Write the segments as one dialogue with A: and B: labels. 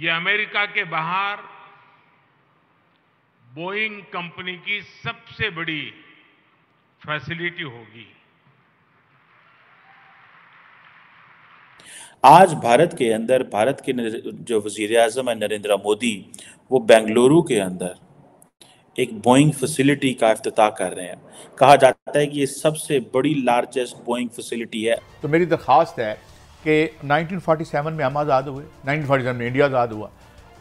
A: ये अमेरिका के बाहर बोइंग कंपनी
B: की सबसे बड़ी
A: फैसिलिटी होगी आज भारत के अंदर भारत के जो वजीर आजम है नरेंद्र मोदी वो बेंगलुरु के अंदर एक बोइंग फैसिलिटी का अफ्ताह कर रहे हैं कहा जाता है कि ये सबसे बड़ी लार्जेस्ट बोइंग फैसिलिटी है
C: तो मेरी दरखास्त तो है कि 1947 में हम आज़ाद हुए 1947 में इंडिया आज़ाद हुआ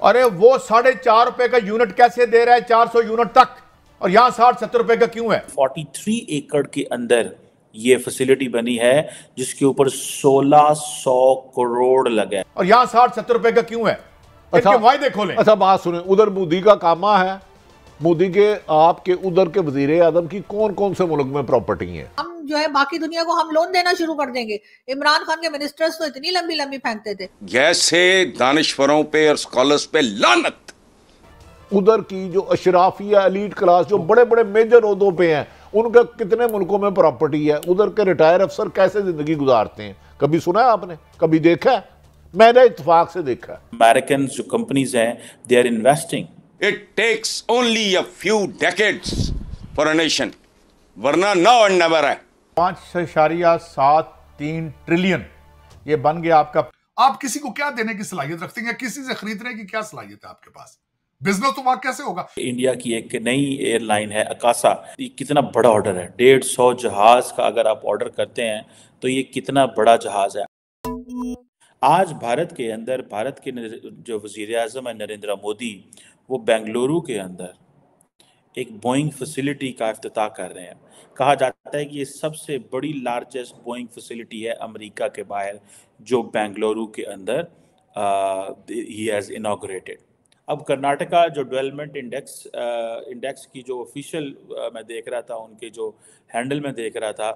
C: अरे वो साढ़े चार रुपये का यूनिट कैसे दे रहा है 400 यूनिट तक
A: और यहाँ साठ सत्तर रुपये का क्यों है 43 एकड़ के अंदर ये फैसिलिटी बनी है जिसके ऊपर 1600 करोड़ लगे और यहाँ साठ सत्तर रुपये का
D: क्यों है अच्छा वायदे खोले अच्छा बात सुने उधर मोदी का कामा है मोदी के आपके उधर के वजीर आजम की कौन कौन से मुल्क में प्रॉपर्टी है हम
C: जो है बाकी दुनिया को हम लोन देना शुरू कर देंगे इमरान खान के मिनिस्टर्स तो इतनी लंबी लंबी फेंकते थे
D: जैसे दानश्वरों पे और स्कॉलर्स पे लानत उधर की जो अशराफिया एलीट क्लास जो बड़े बड़े मेजर उदों पे हैं उनका कितने मुल्कों में प्रॉपर्टी है उधर के रिटायर अफसर कैसे जिंदगी गुजारते हैं कभी सुना है आपने कभी देखा है मैंने इतफाक से देखा
A: अमेरिकन जो कंपनीज हैं they are investing it takes only a few
B: decades for a nation वरना नाउ एंड नेवर है
C: पांच इशारिया सात तीन ट्रिलियन ये बन गया आपका आप किसी को क्या देने की सलाहियत रखते हैं या किसी से खरीदने की क्या सलाहियत है आपके पास बिजनेस तो वहां कैसे होगा
A: इंडिया की एक नई एयरलाइन है अकासा ये कितना बड़ा ऑर्डर है डेढ़ सौ जहाज का अगर आप ऑर्डर करते हैं तो ये कितना बड़ा जहाज है आज भारत के अंदर भारत के जो वजीर अजम है नरेंद्र मोदी वो बेंगलुरु के अंदर एक बोइंग फैसिलिटी का अफ्ताह कर रहे हैं कहा जाता है कि ये सबसे बड़ी लार्जेस्ट बोइंग फैसिलिटी है अमेरिका के बाहर जो बेंगलुरु के अंदर ही हैज़ इनाग्रेटेड अब कर्नाटका जो डेवलपमेंट इंडेक्स इंडेक्स की जो ऑफिशियल मैं देख रहा था उनके जो हैंडल में देख रहा था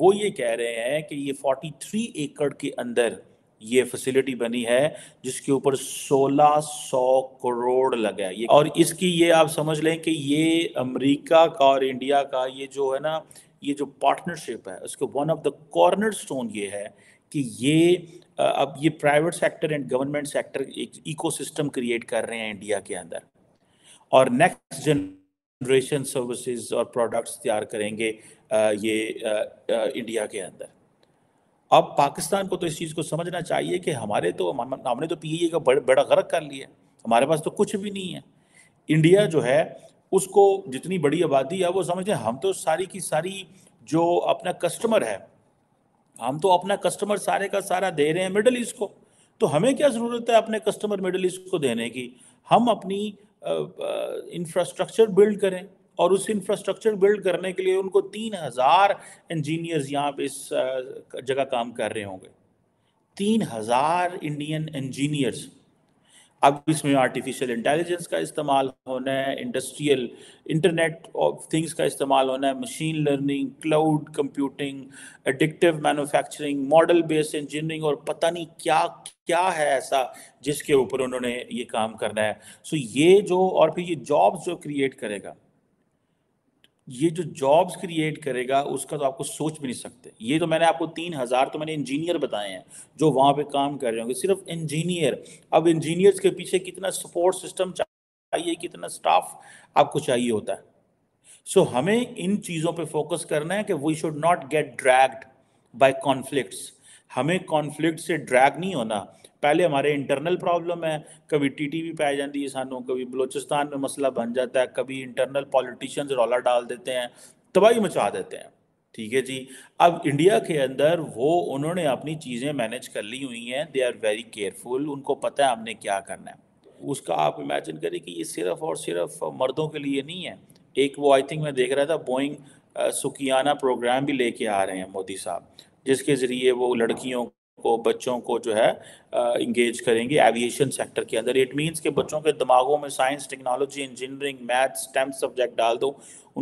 A: वो ये कह रहे हैं कि ये 43 एकड़ के अंदर ये फैसिलिटी बनी है जिसके ऊपर 1600 करोड़ लगा है और इसकी ये आप समझ लें कि ये अमेरिका का और इंडिया का ये जो है ना ये जो पार्टनरशिप है उसके one of the corner stone ये है कि ये अब ये private sector and government sector एक इकोसिस्टम क्रिएट कर रहे हैं इंडिया के अंदर और नेक्स्ट जनरेशन सर्विसेज और प्रोडक्ट्स तैयार करेंगे ये इंडिया के अंदर अब पाकिस्तान को तो इस चीज़ को समझना चाहिए कि हमारे तो हमने तो पी e का बड़, बड़ा गर्क कर लिया हमारे पास तो कुछ भी नहीं है इंडिया जो है उसको जितनी बड़ी आबादी है वो समझते हम तो सारी की सारी जो अपना कस्टमर है हम तो अपना कस्टमर सारे का सारा दे रहे हैं मिडल ईस्ट को तो हमें क्या ज़रूरत है अपने कस्टमर मिडल ईस्ट को देने की हम अपनी इंफ्रास्ट्रक्चर बिल्ड करें और उस इंफ्रास्ट्रक्चर बिल्ड करने के लिए उनको तीन हज़ार इंजीनियर्स यहाँ पे इस जगह काम कर रहे होंगे तीन हज़ार इंडियन इंजीनियर्स अब इसमें आर्टिफिशियल इंटेलिजेंस का इस्तेमाल होना है इंडस्ट्रियल इंटरनेट ऑफ थिंग्स का इस्तेमाल होना है machine learning cloud computing addictive manufacturing model based engineering और पता नहीं क्या क्या है ऐसा जिसके ऊपर उन्होंने ये काम करना है सो so ये जो और फिर ये जॉब्स जो क्रिएट करेगा ये जो जॉब्स क्रिएट करेगा उसका तो आपको सोच भी नहीं सकते ये तो मैंने आपको तीन हज़ार तो मैंने इंजीनियर बताए हैं जो वहाँ पे काम कर रहे होंगे सिर्फ इंजीनियर अब इंजीनियर्स के पीछे कितना सपोर्ट सिस्टम चाहिए कितना स्टाफ आपको चाहिए होता है सो so, हमें इन चीज़ों पे फोकस करना है कि we should not get dragged by conflicts हमें कॉन्फ्लिक्ट से ड्रैग नहीं होना पहले हमारे इंटरनल प्रॉब्लम है कभी टी टी वी पै जाती है सानू कभी बलोचिस्तान में मसला बन जाता है कभी इंटरनल पॉलिटिशन रौला डाल देते हैं तबाही मचा देते हैं ठीक है जी अब इंडिया के अंदर वो उन्होंने अपनी चीज़ें मैनेज कर ली हुई हैं दे आर वेरी केयरफुल उनको पता है हमने क्या करना है उसका आप इमेजिन करें कि ये सिर्फ और सिर्फ मर्दों के लिए नहीं है एक वो आई थिंक मैं देख रहा था बोइंग सुकियाना प्रोग्राम भी लेके आ रहे हैं मोदी साहब जिसके ज़रिए वो लड़कियों को बच्चों को जो है इंगेज करेंगे एविएशन सेक्टर के अंदर इट मीनस के बच्चों के दिमागों में science technology engineering math STEM subject डाल दो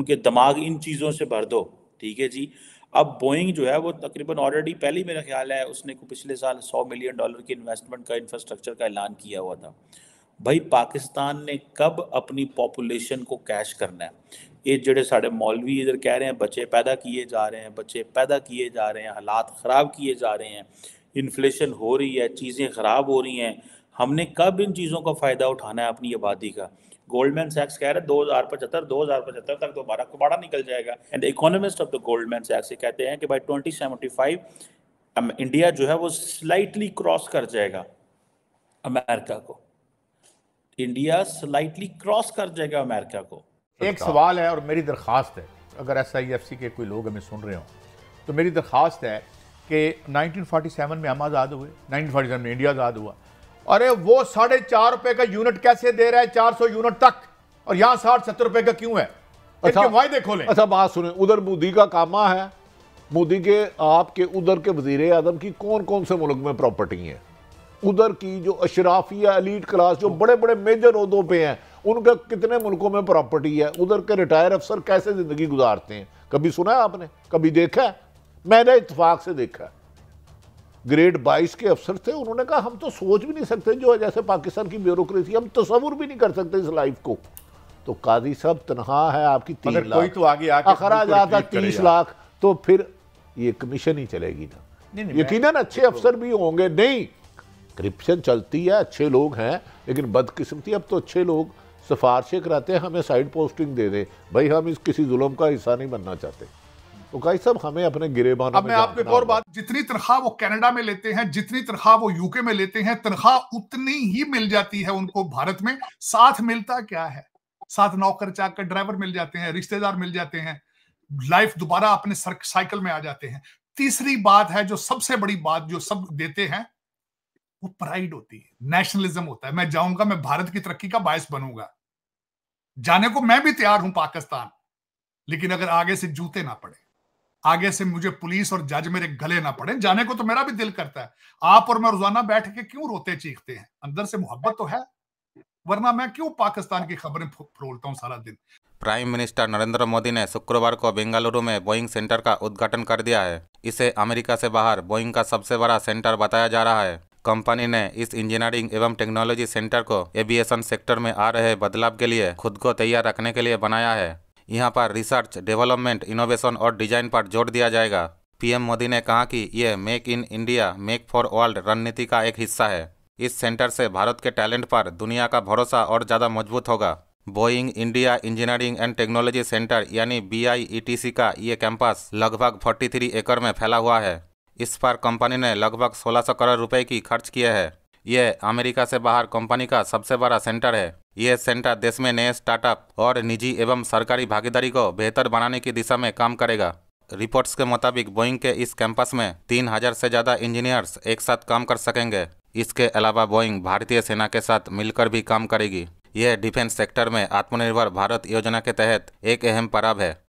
A: उनके दिमाग इन चीज़ों से भर दो ठीक है जी अब बोइंग जो है वो तकरीबन ऑलरेडी पहले मेरा ख्याल है उसने को पिछले साल सौ मिलियन डॉलर की इन्वेस्टमेंट का इंफ्रास्ट्रक्चर का ऐलान किया हुआ था भाई पाकिस्तान ने कब अपनी पॉपुलेशन को कैश करना है ये जड़े साढ़े मौलवी इधर कह रहे हैं बच्चे पैदा किए जा रहे हैं बच्चे पैदा किए जा रहे हैं हालात ख़राब किए जा रहे हैं इन्फ्लेशन हो रही है चीज़ें ख़राब हो रही हैं हमने कब इन चीज़ों का फ़ायदा उठाना है अपनी आबादी का गोल्डमैन सैक्स कह रहे हैं दो हज़ार पचहत्तर दो हज़ार पचहत्तर तक दोबारा कबाड़ा निकल जाएगा and economist of the Goldman सैक्स ये कहते हैं कि by twenty seventy five India जो है वो स्लाइटली क्रॉस कर जाएगा अमेरिका को इंडिया स्लाइटली क्रॉस कर जाएगा अमेरिका को एक सवाल
C: है और मेरी दरख्वास्त है अगर एस आई एफ सी के कोई लोग हमें सुन रहे हों तो मेरी दरख्वास्त है कि 1947 में हम आज़ाद हुए 1947 में इंडिया आज़ाद हुआ अरे वो साढ़े चार रुपये का यूनिट कैसे दे रहा है चार सौ यूनिट तक और यहाँ साठ सत्तर रुपये का क्यों है अच्छा वायदे खोले अच्छा बात सुने उधर मोदी का कामा है मोदी के आपके
D: उधर के वजीर आजम की कौन कौन से मुल्क में प्रॉपर्टी है उधर की जो अशराफिया अलीट क्लास जो बड़े बड़े मेजर उहदों पर हैं उनका कितने मुल्कों में प्रॉपर्टी है उधर के रिटायर अफसर कैसे ज़िंदगी गुजारते हैं कभी सुना है आपने कभी देखा है मैंने इतफाक़ से देखा है ग्रेड बाईस के अफसर थे उन्होंने कहा हम तो सोच भी नहीं सकते जो जैसे पाकिस्तान की ब्यूरोक्रेसी हम तस्वुर भी नहीं कर सकते इस लाइफ को तो काजी साहब तनहा है आपकी तीन लाख तो आगे अखराज जाता तीस लाख तो फिर ये कमीशन ही चलेगी
C: ना यकीन
D: अच्छे अफसर भी होंगे नहीं करप्शन चलती है अच्छे लोग हैं लेकिन बदकिस्मती अब तो अच्छे लोग सिफारशें कराते हैं हमें साइड पोस्टिंग दे दें भाई हम इस किसी जुल्म का हिस्सा नहीं बनना चाहते तो कई सब हमें अपने गिरेबान अब मैं आपको एक और बात
C: जितनी तनख्वाह वो कनाडा में लेते हैं जितनी तनख्वाह वो यूके में लेते हैं तनख्वाह उतनी ही मिल जाती है उनको भारत में साथ मिलता क्या है साथ नौकर चाकर ड्राइवर मिल जाते हैं रिश्तेदार मिल जाते हैं लाइफ दोबारा अपने साइकिल में आ जाते हैं तीसरी बात है जो सबसे बड़ी बात जो सब देते हैं वो प्राइड होती है नेशनलिज्म होता है मैं जाऊंगा मैं भारत की तरक्की का बायस बनूंगा जाने को मैं भी तैयार हूं पाकिस्तान लेकिन अगर आगे से जूते ना पड़े आगे से मुझे पुलिस और जज मेरे गले ना पड़े जाने को तो मेरा भी दिल करता है आप और मैं रोजाना बैठ के क्यों रोते चीखते हैं अंदर से मोहब्बत तो है वरना मैं क्यों पाकिस्तान की खबरें फरोलता हूँ सारा दिन
B: प्राइम मिनिस्टर नरेंद्र मोदी ने शुक्रवार को बेंगलुरु में बोइंग सेंटर का उद्घाटन कर दिया है इसे अमेरिका से बाहर बोइंग का सबसे बड़ा सेंटर बताया जा रहा है कंपनी ने इस इंजीनियरिंग एवं टेक्नोलॉजी सेंटर को एविएशन सेक्टर में आ रहे बदलाव के लिए खुद को तैयार रखने के लिए बनाया है यहाँ पर रिसर्च डेवलपमेंट इनोवेशन और डिजाइन पर जोर दिया जाएगा पीएम मोदी ने कहा कि यह make in India make for world रणनीति का एक हिस्सा है इस सेंटर से भारत के टैलेंट पर दुनिया का भरोसा और ज़्यादा मजबूत होगा Boeing India engineering and technology center यानी बी का ये कैंपस लगभग 43 एकड़ में फैला हुआ है इस पर कंपनी ने लगभग 1600 करोड़ रुपए की खर्च किए है यह अमेरिका से बाहर कंपनी का सबसे बड़ा सेंटर है यह सेंटर देश में नए स्टार्टअप और निजी एवं सरकारी भागीदारी को बेहतर बनाने की दिशा में काम करेगा रिपोर्ट्स के मुताबिक बोइंग के इस कैंपस में तीन हजार से ज़्यादा इंजीनियर्स एक साथ काम कर सकेंगे इसके अलावा बोइंग भारतीय सेना के साथ मिलकर भी काम करेगी यह डिफेंस सेक्टर में आत्मनिर्भर भारत योजना के तहत एक अहम पड़ाव है